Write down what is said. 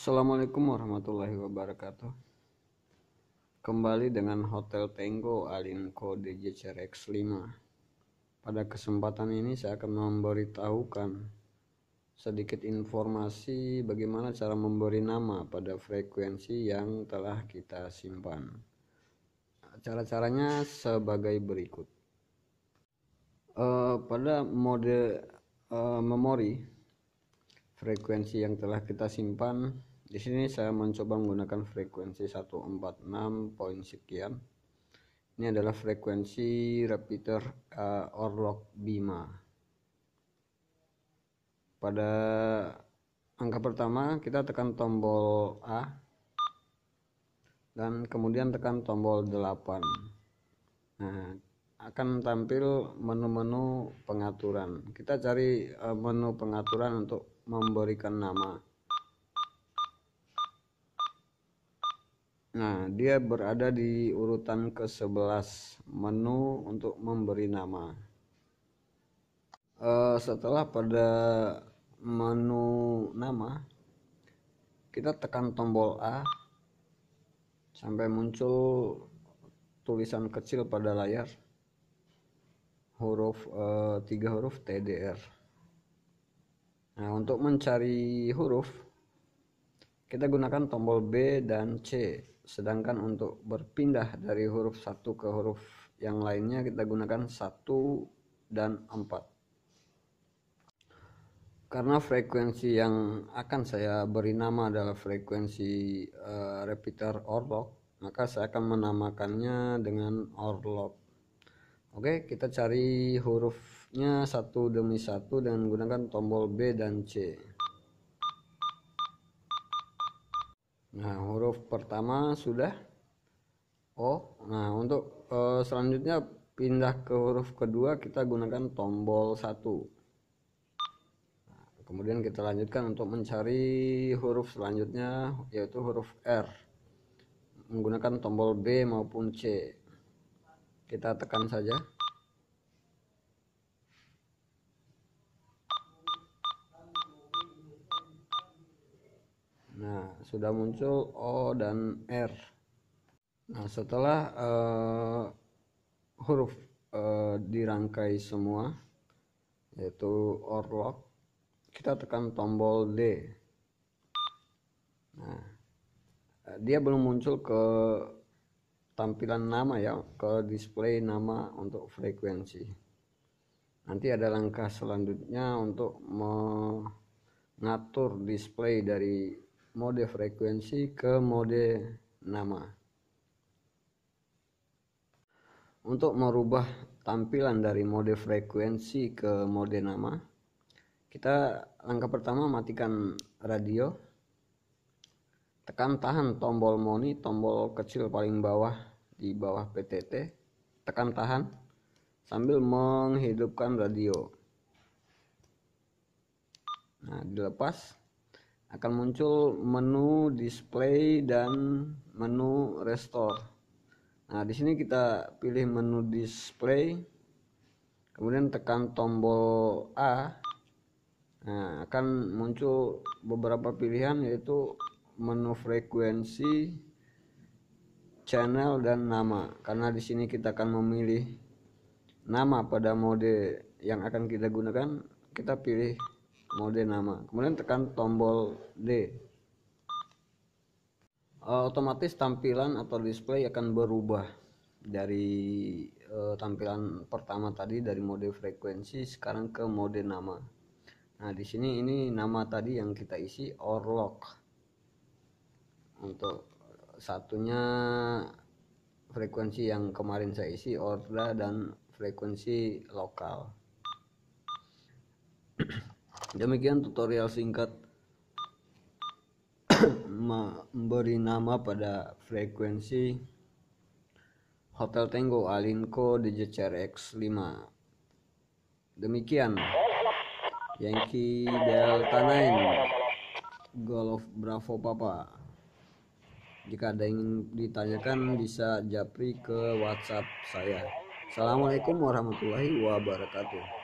Assalamualaikum warahmatullahi wabarakatuh Kembali dengan Hotel Tenggo Alinco DJCRX 5 Pada kesempatan ini saya akan memberitahukan sedikit informasi bagaimana cara memberi nama pada frekuensi yang telah kita simpan Cara-caranya sebagai berikut uh, Pada mode uh, memori frekuensi yang telah kita simpan di sini saya mencoba menggunakan frekuensi 146 poin sekian. Ini adalah frekuensi repeater uh, eh, Orlok Bima. Pada angka pertama kita tekan tombol A dan kemudian tekan tombol 8. Nah, akan tampil menu-menu pengaturan. Kita cari uh, menu pengaturan untuk memberikan nama Nah, dia berada di urutan ke-11 menu untuk memberi nama. Uh, setelah pada menu nama, kita tekan tombol A sampai muncul tulisan kecil pada layar huruf uh, tiga huruf TDR. Nah, untuk mencari huruf kita gunakan tombol B dan C. Sedangkan untuk berpindah dari huruf satu ke huruf yang lainnya kita gunakan satu dan empat. Karena frekuensi yang akan saya beri nama adalah frekuensi uh, repeater orlock maka saya akan menamakannya dengan orlock Oke, kita cari hurufnya satu demi satu dan gunakan tombol B dan C. Nah, huruf pertama sudah O. Oh, nah, untuk e, selanjutnya pindah ke huruf kedua kita gunakan tombol 1. Nah, kemudian kita lanjutkan untuk mencari huruf selanjutnya yaitu huruf R. Menggunakan tombol B maupun C. Kita tekan saja. sudah muncul O dan R nah setelah uh, huruf uh, dirangkai semua yaitu orlock kita tekan tombol D nah dia belum muncul ke tampilan nama ya ke display nama untuk frekuensi nanti ada langkah selanjutnya untuk mengatur display dari mode frekuensi ke mode nama. Untuk merubah tampilan dari mode frekuensi ke mode nama, kita langkah pertama matikan radio. Tekan tahan tombol moni, tombol kecil paling bawah di bawah PTT. Tekan tahan sambil menghidupkan radio. Nah, dilepas akan muncul menu display dan menu restore. Nah, di sini kita pilih menu display, kemudian tekan tombol A. Nah, akan muncul beberapa pilihan yaitu menu frekuensi, channel dan nama. Karena di sini kita akan memilih nama pada mode yang akan kita gunakan, kita pilih mode nama kemudian tekan tombol D eh, otomatis tampilan atau display akan berubah dari uh, tampilan pertama tadi dari mode frekuensi sekarang ke mode nama nah di sini ini nama tadi yang kita isi orlock untuk satunya frekuensi yang kemarin saya isi order dan frekuensi lokal Demikian tutorial singkat memberi nama pada frekuensi Hotel Tango Alinco DJCRX 5. Demikian Yankee Delta 9 Golf Bravo Papa. Jika ada yang ditanyakan bisa japri ke WhatsApp saya. Assalamualaikum warahmatullahi wabarakatuh.